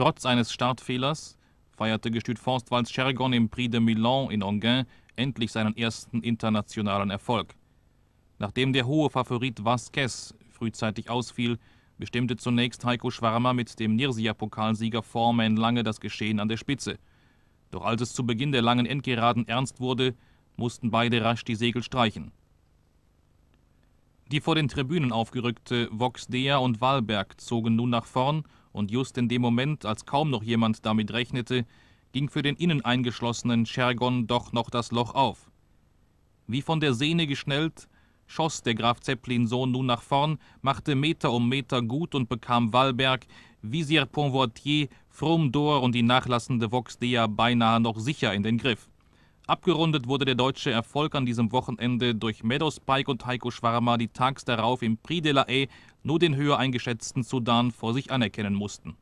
Trotz eines Startfehlers feierte Gestüt Forstwalds Schergon im Prix de Milan in Enghien endlich seinen ersten internationalen Erfolg. Nachdem der hohe Favorit Vasquez frühzeitig ausfiel, bestimmte zunächst Heiko Schwarmer mit dem Nirsia-Pokalsieger Foreman lange das Geschehen an der Spitze. Doch als es zu Beginn der langen Endgeraden ernst wurde, mussten beide rasch die Segel streichen. Die vor den Tribünen aufgerückte Vox Dea und Wahlberg zogen nun nach vorn und just in dem Moment, als kaum noch jemand damit rechnete, ging für den innen eingeschlossenen Schergon doch noch das Loch auf. Wie von der Sehne geschnellt, schoss der Graf Zeppelin-Sohn nun nach vorn, machte Meter um Meter gut und bekam Wahlberg, Visier Ponvoitier, Fromdor und die nachlassende Vox Dea beinahe noch sicher in den Griff. Abgerundet wurde der deutsche Erfolg an diesem Wochenende durch meadows Pike und Heiko Schwarmer, die tags darauf im Prix de la Haye nur den höher eingeschätzten Sudan vor sich anerkennen mussten.